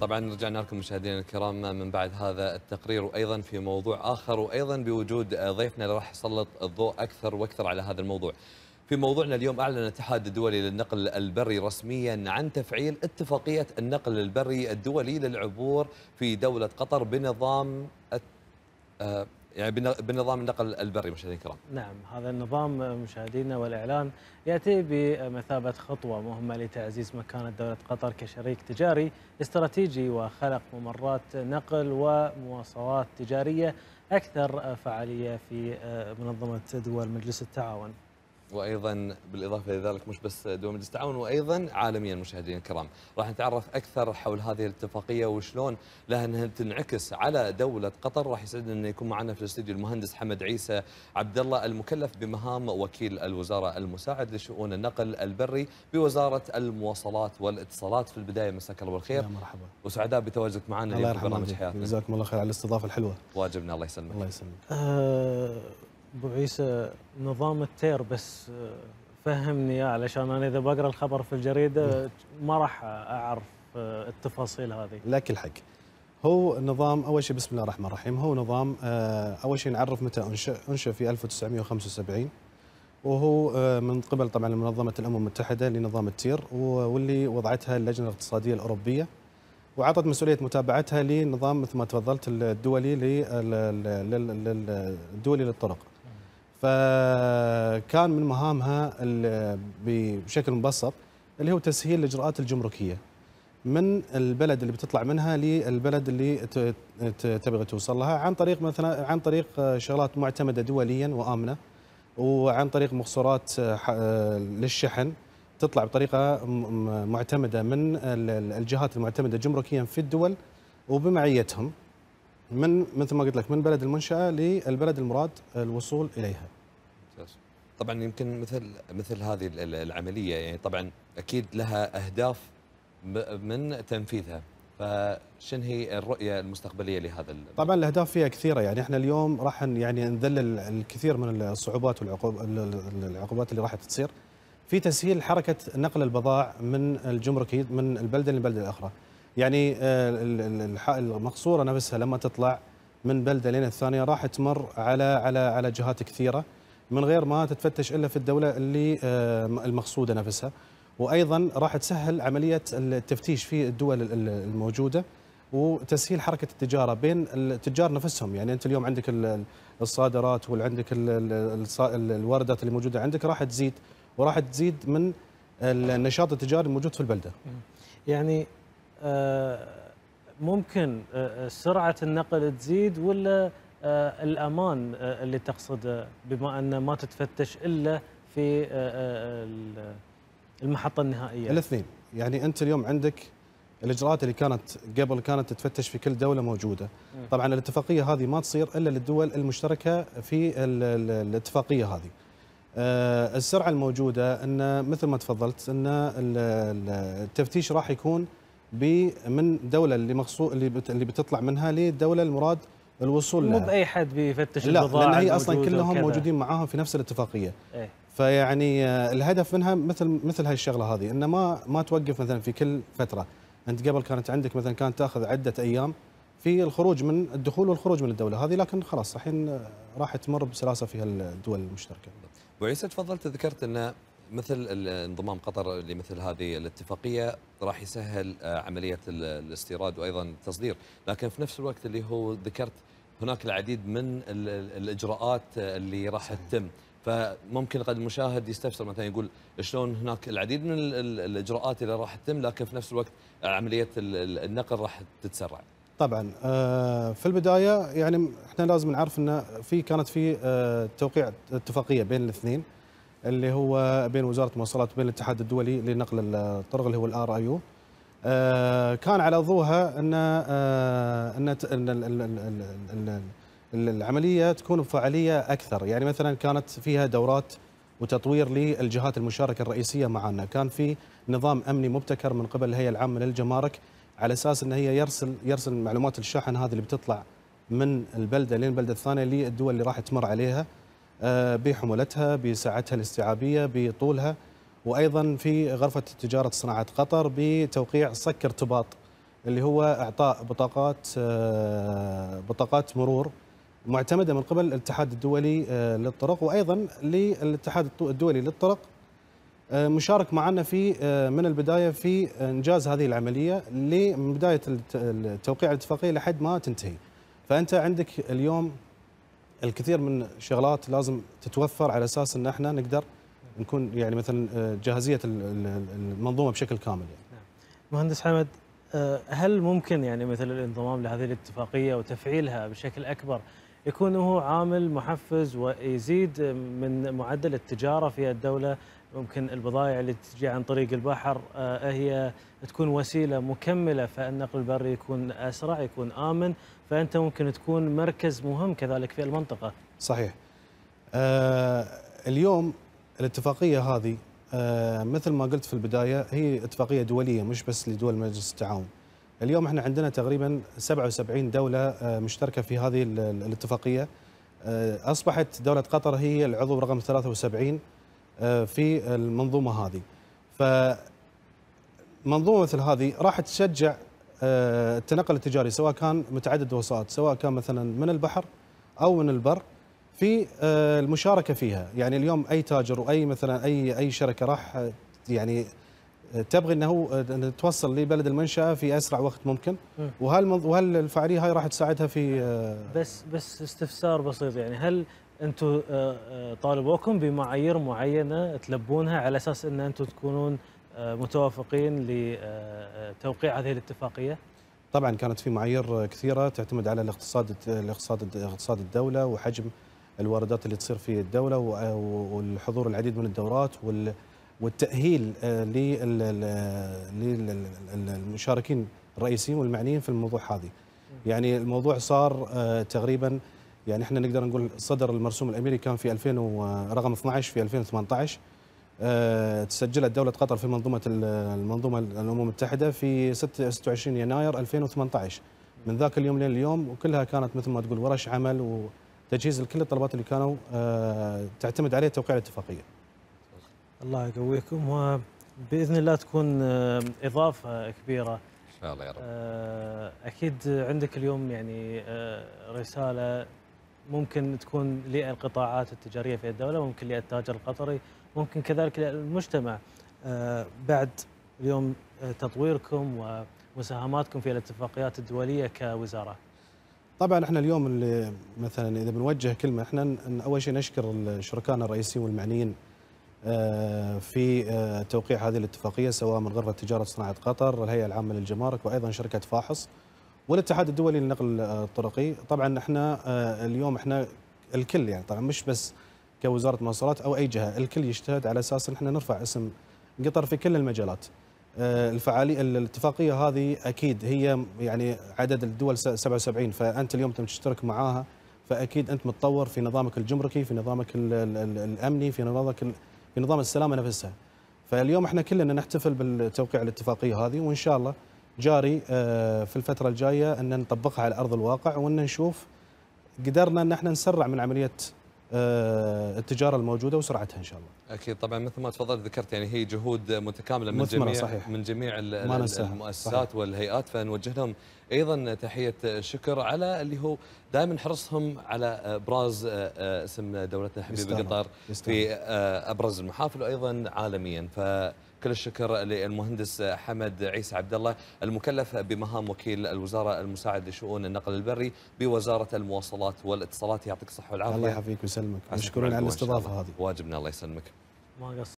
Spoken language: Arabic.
طبعا رجعنا لكم مشاهدينا الكرام من بعد هذا التقرير وايضا في موضوع اخر وايضا بوجود ضيفنا اللي راح يسلط الضوء اكثر واكثر على هذا الموضوع. في موضوعنا اليوم اعلن الاتحاد الدولي للنقل البري رسميا عن تفعيل اتفاقيه النقل البري الدولي للعبور في دوله قطر بنظام آه، يعني بنظام النقل البري مشاهدينا الكرام. نعم هذا النظام مشاهدينا والاعلان ياتي بمثابه خطوه مهمه لتعزيز مكانه دوله قطر كشريك تجاري استراتيجي وخلق ممرات نقل ومواصلات تجاريه اكثر فعاليه في آه، منظمه دول مجلس التعاون. وايضا بالاضافه لذلك مش بس دول مجلس التعاون وايضا عالميا مشاهدينا الكرام، راح نتعرف اكثر حول هذه الاتفاقيه وشلون لها انها تنعكس على دوله قطر، راح يسعدنا انه يكون معنا في الاستديو المهندس حمد عيسى عبد الله المكلف بمهام وكيل الوزاره المساعد لشؤون النقل البري بوزاره المواصلات والاتصالات، في البدايه مساك الله بالخير. يا مرحبا. وسعداء بتواجدك معنا في برنامج حياتنا. جزاكم الله خير على الاستضافه الحلوه. واجبنا الله يسلمك. الله يسلمك. أه ابو عيسى نظام التير بس آه، فهمني اياه علشان انا اذا بقرا الخبر في الجريده ما راح اعرف آه، التفاصيل هذه. لك الحق. هو نظام اول شيء بسم الله الرحمن الرحيم هو نظام آه، اول شيء نعرف متى انشا انشا في 1975 وهو من قبل طبعا منظمه الامم المتحده لنظام التير واللي وضعتها اللجنه الاقتصاديه الاوروبيه وعطت مسؤوليه متابعتها لنظام مثل ما تفضلت الدولي للدولي للطرق. فكان من مهامها بشكل مبسط اللي هو تسهيل الاجراءات الجمركيه من البلد اللي بتطلع منها للبلد اللي تبغى توصل لها عن طريق مثلا عن طريق شغلات معتمده دوليا وامنه وعن طريق مخصورات آه، آه، للشحن تطلع بطريقه معتمده من الجهات المعتمده جمركيا في الدول وبمعيتهم من مثل ما قلت لك من بلد المنشاه للبلد المراد الوصول اليها. طبعا يمكن مثل مثل هذه العمليه يعني طبعا اكيد لها اهداف من تنفيذها فشن هي الرؤيه المستقبليه لهذا طبعا الاهداف فيها كثيره يعني احنا اليوم راح يعني نذلل الكثير من الصعوبات والعقوبات اللي راح تصير في تسهيل حركه نقل البضائع من الجمركي من البلده للبلده الاخرى يعني آه، المقصوره نفسها لما تطلع من بلده لين الثانيه راح تمر على على على جهات كثيره من غير ما تتفتش الا في الدوله اللي آه، المقصوده نفسها وايضا راح تسهل عمليه التفتيش في الدول الموجوده وتسهيل حركه التجاره بين التجار نفسهم يعني انت اليوم عندك الصادرات وعندك الواردات اللي موجوده عندك راح تزيد وراح تزيد من النشاط التجاري الموجود في البلده يعني آه، ممكن آه، سرعه النقل تزيد ولا آه، الامان آه، اللي تقصده آه، بما ان ما تتفتش الا في المحطه النهائيه الاثنين يعني انت اليوم عندك الاجراءات اللي كانت قبل كانت تتفتش في كل دوله موجوده طبعا الاتفاقيه هذه ما تصير الا للدول المشتركه في الاتفاقيه هذه السرعه الموجوده ان مثل ما تفضلت ان التفتيش راح يكون من دوله اللي مقصود اللي بتطلع منها للدوله المراد الوصول لها مو باي حد بيفتش لا لان هي اصلا كلهم موجودين معاهم في نفس الاتفاقيه إيه؟ فيعني آه، الهدف منها مثل مثل هاي الشغله هذه انه ما ما توقف مثلا في كل فتره انت قبل كانت عندك مثلا كانت تاخذ عده ايام في الخروج من الدخول والخروج من الدوله هذه لكن خلاص الحين راح تمر بسلاسه في الدول المشتركه. ابو عيسى تفضلت ذكرت ان مثل انضمام قطر لمثل هذه الاتفاقيه راح يسهل آه، عمليه الاستيراد وايضا التصدير، لكن في نفس الوقت اللي هو ذكرت هناك العديد من الاجراءات آه، اللي راح تتم فممكن قد المشاهد يستفسر مثلا يقول شلون هناك العديد من الاجراءات اللي راح تتم لكن في نفس الوقت عمليه النقل راح تتسرع. طبعا آه، في البدايه يعني احنا لازم نعرف ان في كانت في توقيع اتفاقيه بين الاثنين اللي هو بين وزاره المواصلات وبين الاتحاد الدولي لنقل الطرق اللي هو الار اي آه، كان على ضوها ان آه، ان العمليه تكون بفعاليه اكثر يعني مثلا كانت فيها دورات وتطوير للجهات المشاركه الرئيسيه معنا كان في نظام امني مبتكر من قبل الهيئه العامه للجمارك على اساس ان هي يرسل يرسل معلومات الشاحن هذه اللي بتطلع من البلده لين البلده الثانيه للدول اللي راح تمر عليها آه، بحمولتها بساعتها الاستيعابية بطولها وأيضا في غرفة تجارة صناعة قطر بتوقيع صك ارتباط اللي هو إعطاء بطاقات آه، بطاقات مرور معتمدة من قبل الاتحاد الدولي آه، للطرق وأيضا للاتحاد الدولي للطرق مشارك معنا في من البداية في إنجاز هذه العملية من بداية توقيع الاتفاقية لحد ما تنتهي فأنت عندك اليوم الكثير من الشغلات لازم تتوفر على اساس ان احنا نقدر نكون يعني مثلا آه، جاهزيه المنظومه بشكل كامل يعني. نعم. مهندس حمد آه، هل ممكن يعني مثل الانضمام لهذه الاتفاقيه وتفعيلها بشكل اكبر يكون هو عامل محفز ويزيد من معدل التجاره في الدوله ممكن البضائع اللي تجي عن طريق البحر آه، هي تكون وسيله مكمله فالنقل البري يكون اسرع يكون امن فانت ممكن تكون مركز مهم كذلك في المنطقه. صحيح. آه، اليوم الاتفاقيه هذه آه، مثل ما قلت في البدايه هي اتفاقيه دوليه مش بس لدول مجلس التعاون. اليوم احنا عندنا تقريبا 77 دوله مشتركه في هذه الاتفاقيه. اصبحت دوله قطر هي العضو رقم 73 آه، في المنظومه هذه فمنظومه مثل هذه راح تشجع آه، التنقل التجاري سواء كان متعدد الوسائط سواء كان مثلا من البحر او من البر في آه، المشاركه فيها يعني اليوم اي تاجر واي مثلا اي اي شركه راح يعني تبغي انه توصل لبلد المنشاه في اسرع وقت ممكن وهل وهل الفعاليه هاي راح تساعدها في بس بس استفسار بسيط يعني هل انتم آه، آه، طالبوكم بمعايير معينه تلبونها على اساس ان انتم تكونون آه، متوافقين لتوقيع هذه الاتفاقيه؟ طبعا كانت في معايير كثيره تعتمد على الاقتصاد الاقتصاد اقتصاد الدوله وحجم الواردات اللي تصير في الدوله والحضور العديد من الدورات والتاهيل للمشاركين الرئيسيين والمعنيين في الموضوع هذه. يعني الموضوع صار تقريبا يعني احنا نقدر نقول صدر المرسوم الاميري كان في 2000 رقم 12 في 2018 آه، تسجلت دولة قطر في منظومة المنظومة الأمم المتحدة في 26 يناير 2018 من ذاك اليوم لين اليوم وكلها كانت مثل ما تقول ورش عمل وتجهيز لكل الطلبات اللي كانوا آه، تعتمد عليه توقيع الاتفاقية الله يقويكم وبإذن الله تكون آه، إضافة كبيرة إن شاء الله يا رب أكيد عندك اليوم يعني رسالة ممكن تكون للقطاعات التجاريه في الدوله ممكن للتاجر القطري ممكن كذلك للمجتمع آه، بعد اليوم آه، تطويركم ومساهماتكم في الاتفاقيات الدوليه كوزاره طبعا احنا اليوم اللي مثلا اذا بنوجه كلمه احنا اول شيء نشكر شركائنا الرئيسيين والمعنيين آه، في توقيع هذه الاتفاقيه سواء من غرفه تجاره صناعه قطر، الهيئه العامه للجمارك وايضا شركه فاحص والاتحاد الدولي للنقل الطرقي طبعا احنا آه، اليوم احنا الكل يعني طبعا مش بس كوزاره مواصلات او اي جهه الكل يجتهد على اساس ان احنا نرفع اسم قطر في كل المجالات آه، الفعاليه الاتفاقيه هذه اكيد هي يعني عدد الدول 77 فانت اليوم تم تشترك معاها فاكيد انت متطور في نظامك الجمركي في نظامك الامني في نظامك في نظام السلامه نفسها فاليوم احنا كلنا نحتفل بالتوقيع الاتفاقيه هذه وان شاء الله جاري آه، في الفتره الجايه ان نطبقها على ارض الواقع وان نشوف قدرنا ان احنا نسرع من عمليه آه، التجاره الموجوده وسرعتها ان شاء الله. اكيد طبعا مثل ما تفضلت ذكرت يعني هي جهود متكامله من جميع صحيح. من جميع المؤسسات صحيح. والهيئات فنوجه لهم ايضا تحيه شكر على اللي هو دائما حرصهم على ابراز آه، آه، اسم دولتنا حبيب قطر في آه، ابرز المحافل وايضا عالميا ف كل الشكر للمهندس حمد عيسى عبد الله المكلف بمهام وكيل الوزاره المساعد لشؤون النقل البري بوزاره المواصلات والاتصالات يعطيك الصحه والعافيه الله يحفظك ويسلمك مشكورين على الاستضافه هذه واجبنا الله يسلمك ما